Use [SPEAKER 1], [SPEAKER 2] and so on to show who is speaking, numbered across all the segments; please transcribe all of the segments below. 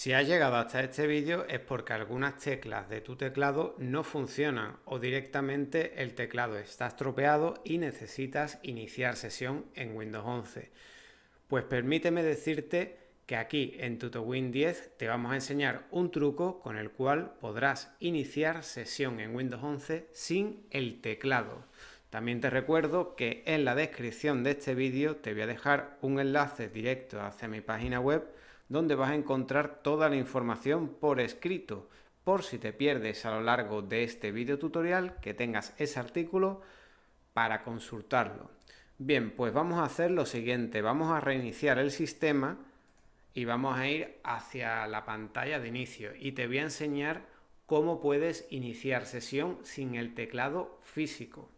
[SPEAKER 1] Si has llegado hasta este vídeo es porque algunas teclas de tu teclado no funcionan o directamente el teclado está estropeado y necesitas iniciar sesión en Windows 11. Pues permíteme decirte que aquí en TutoWin 10 te vamos a enseñar un truco con el cual podrás iniciar sesión en Windows 11 sin el teclado. También te recuerdo que en la descripción de este vídeo te voy a dejar un enlace directo hacia mi página web donde vas a encontrar toda la información por escrito por si te pierdes a lo largo de este vídeo tutorial que tengas ese artículo para consultarlo. Bien, pues vamos a hacer lo siguiente, vamos a reiniciar el sistema y vamos a ir hacia la pantalla de inicio y te voy a enseñar cómo puedes iniciar sesión sin el teclado físico.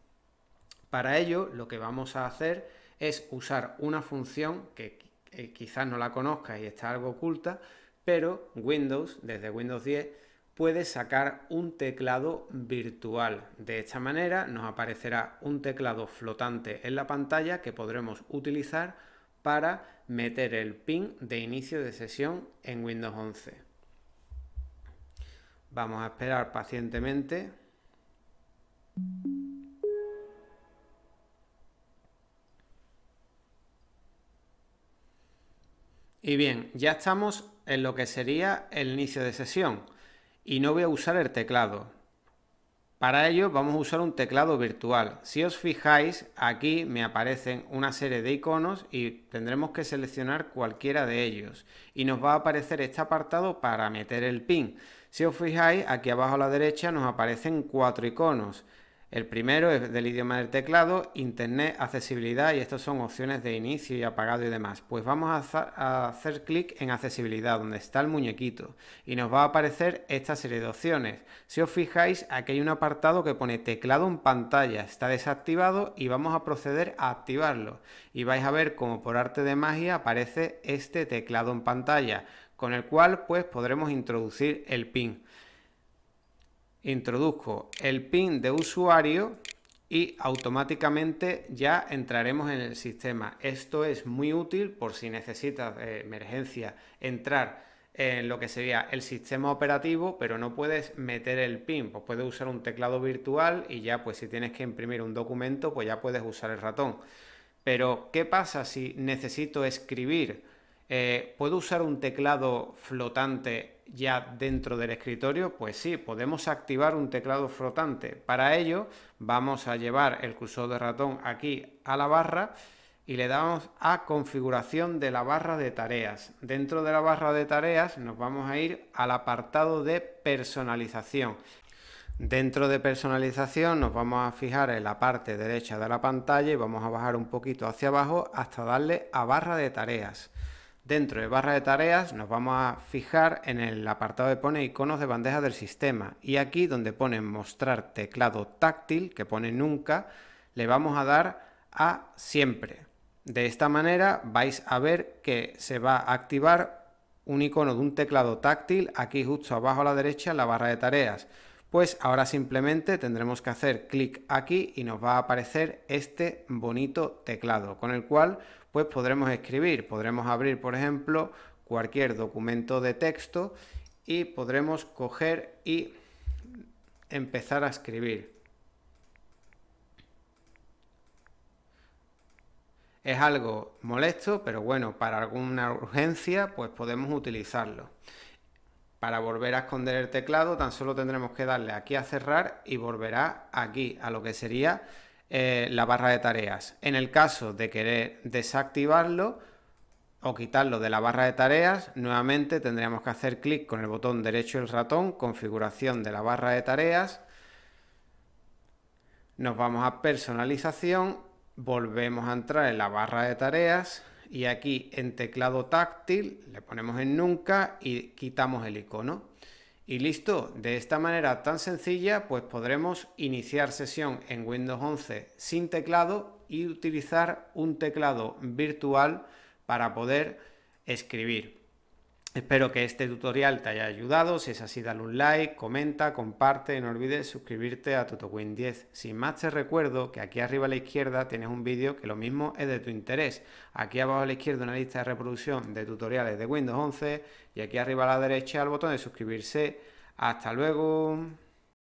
[SPEAKER 1] Para ello, lo que vamos a hacer es usar una función que eh, quizás no la conozca y está algo oculta, pero Windows, desde Windows 10, puede sacar un teclado virtual. De esta manera nos aparecerá un teclado flotante en la pantalla que podremos utilizar para meter el pin de inicio de sesión en Windows 11. Vamos a esperar pacientemente. Y bien, ya estamos en lo que sería el inicio de sesión y no voy a usar el teclado. Para ello vamos a usar un teclado virtual. Si os fijáis, aquí me aparecen una serie de iconos y tendremos que seleccionar cualquiera de ellos. Y nos va a aparecer este apartado para meter el pin. Si os fijáis, aquí abajo a la derecha nos aparecen cuatro iconos. El primero es del idioma del teclado, Internet, accesibilidad y estas son opciones de inicio y apagado y demás. Pues vamos a hacer clic en accesibilidad donde está el muñequito y nos va a aparecer esta serie de opciones. Si os fijáis, aquí hay un apartado que pone teclado en pantalla, está desactivado y vamos a proceder a activarlo. Y vais a ver como por arte de magia aparece este teclado en pantalla con el cual pues podremos introducir el pin introduzco el PIN de usuario y automáticamente ya entraremos en el sistema. Esto es muy útil por si necesitas de eh, emergencia entrar en lo que sería el sistema operativo, pero no puedes meter el PIN, pues puedes usar un teclado virtual y ya pues si tienes que imprimir un documento, pues ya puedes usar el ratón. Pero ¿qué pasa si necesito escribir eh, ¿Puedo usar un teclado flotante ya dentro del escritorio? Pues sí, podemos activar un teclado flotante. Para ello vamos a llevar el cursor de ratón aquí a la barra y le damos a configuración de la barra de tareas. Dentro de la barra de tareas nos vamos a ir al apartado de personalización. Dentro de personalización nos vamos a fijar en la parte derecha de la pantalla y vamos a bajar un poquito hacia abajo hasta darle a barra de tareas. Dentro de barra de tareas nos vamos a fijar en el apartado de pone iconos de bandeja del sistema y aquí donde pone mostrar teclado táctil, que pone nunca, le vamos a dar a siempre. De esta manera vais a ver que se va a activar un icono de un teclado táctil aquí justo abajo a la derecha en la barra de tareas. Pues ahora simplemente tendremos que hacer clic aquí y nos va a aparecer este bonito teclado con el cual pues podremos escribir, podremos abrir por ejemplo cualquier documento de texto y podremos coger y empezar a escribir. Es algo molesto, pero bueno, para alguna urgencia pues podemos utilizarlo. Para volver a esconder el teclado tan solo tendremos que darle aquí a cerrar y volverá aquí a lo que sería eh, la barra de tareas. En el caso de querer desactivarlo o quitarlo de la barra de tareas, nuevamente tendríamos que hacer clic con el botón derecho del ratón, configuración de la barra de tareas, nos vamos a personalización, volvemos a entrar en la barra de tareas, y aquí en teclado táctil le ponemos en nunca y quitamos el icono. Y listo, de esta manera tan sencilla pues podremos iniciar sesión en Windows 11 sin teclado y utilizar un teclado virtual para poder escribir. Espero que este tutorial te haya ayudado. Si es así, dale un like, comenta, comparte y no olvides suscribirte a TotoWin 10. Sin más, te recuerdo que aquí arriba a la izquierda tienes un vídeo que lo mismo es de tu interés. Aquí abajo a la izquierda una lista de reproducción de tutoriales de Windows 11 y aquí arriba a la derecha el botón de suscribirse. Hasta luego.